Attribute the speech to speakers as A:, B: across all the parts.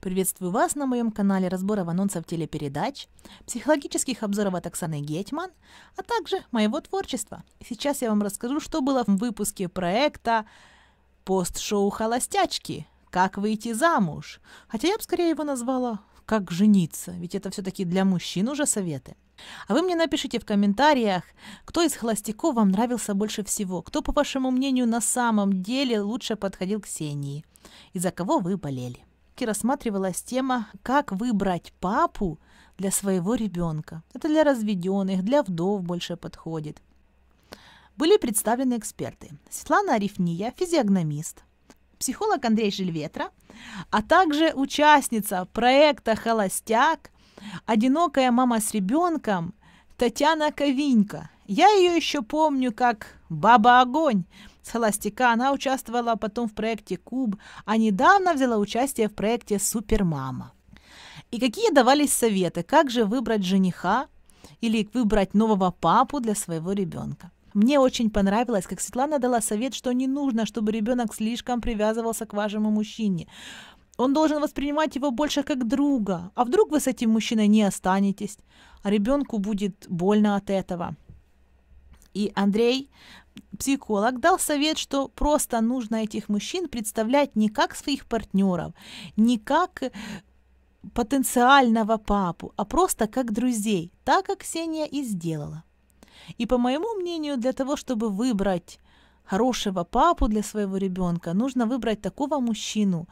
A: Приветствую вас на моем канале разборов анонсов телепередач, психологических обзоров от Оксаны Гетман, а также моего творчества. Сейчас я вам расскажу, что было в выпуске проекта «Пост-шоу холостячки. Как выйти замуж». Хотя я бы скорее его назвала «Как жениться», ведь это все-таки для мужчин уже советы. А вы мне напишите в комментариях, кто из холостяков вам нравился больше всего, кто, по вашему мнению, на самом деле лучше подходил к Ксении и за кого вы болели книжке рассматривалась тема «Как выбрать папу для своего ребенка». Это для разведенных, для вдов больше подходит. Были представлены эксперты. Светлана Арифния, физиогномист, психолог Андрей Жильветра, а также участница проекта «Холостяк», одинокая мама с ребенком Татьяна Ковинько. Я ее еще помню как «Баба Огонь», Холостяка она участвовала потом в проекте «Куб», а недавно взяла участие в проекте «Супермама». И какие давались советы, как же выбрать жениха или выбрать нового папу для своего ребенка. Мне очень понравилось, как Светлана дала совет, что не нужно, чтобы ребенок слишком привязывался к вашему мужчине. Он должен воспринимать его больше как друга. А вдруг вы с этим мужчиной не останетесь, а ребенку будет больно от этого. И Андрей Психолог дал совет, что просто нужно этих мужчин представлять не как своих партнеров, не как э, потенциального папу, а просто как друзей, так как Ксения и сделала. И по моему мнению, для того, чтобы выбрать хорошего папу для своего ребенка, нужно выбрать такого мужчину,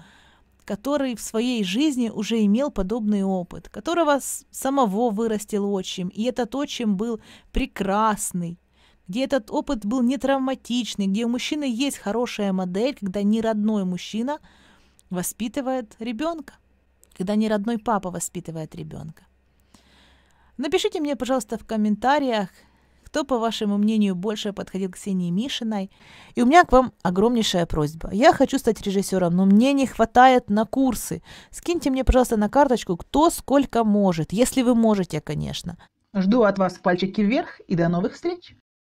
A: который в своей жизни уже имел подобный опыт, которого самого вырастил отчим, и этот отчим был прекрасный, где этот опыт был не травматичный, где у мужчины есть хорошая модель, когда не родной мужчина воспитывает ребенка, когда не родной папа воспитывает ребенка. Напишите мне, пожалуйста, в комментариях, кто, по вашему мнению, больше подходил к Ксении Мишиной. И у меня к вам огромнейшая просьба. Я хочу стать режиссером, но мне не хватает на курсы. Скиньте мне, пожалуйста, на карточку, кто сколько может, если вы можете, конечно. Жду от вас пальчики вверх и до новых встреч!